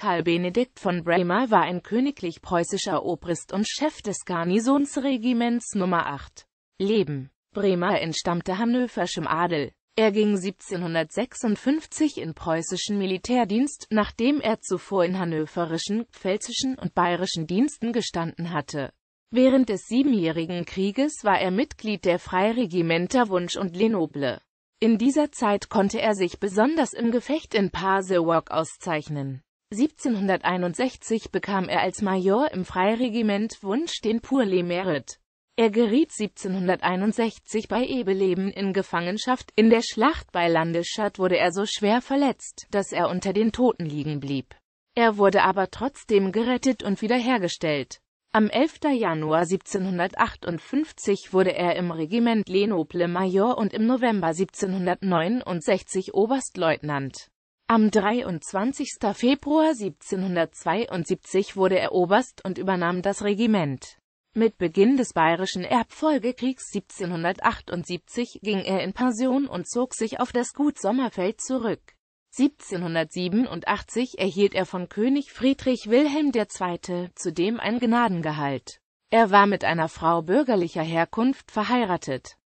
Karl Benedikt von Bremer war ein königlich preußischer Obrist und Chef des Garnisonsregiments Nummer 8. Leben. Bremer entstammte hannoverschem Adel. Er ging 1756 in preußischen Militärdienst, nachdem er zuvor in hannoverischen, pfälzischen und bayerischen Diensten gestanden hatte. Während des Siebenjährigen Krieges war er Mitglied der Freiregimenter Wunsch und Lenoble. In dieser Zeit konnte er sich besonders im Gefecht in Pasewalk auszeichnen. 1761 bekam er als Major im Freiregiment Wunsch den Pour-les-Mérite. Er geriet 1761 bei Ebeleben in Gefangenschaft, in der Schlacht bei Landesstadt wurde er so schwer verletzt, dass er unter den Toten liegen blieb. Er wurde aber trotzdem gerettet und wiederhergestellt. Am 11. Januar 1758 wurde er im Regiment Lenoble Major und im November 1769 Oberstleutnant. Am 23. Februar 1772 wurde er Oberst und übernahm das Regiment. Mit Beginn des Bayerischen Erbfolgekriegs 1778 ging er in Pension und zog sich auf das Gut Sommerfeld zurück. 1787 erhielt er von König Friedrich Wilhelm II. zudem ein Gnadengehalt. Er war mit einer Frau bürgerlicher Herkunft verheiratet.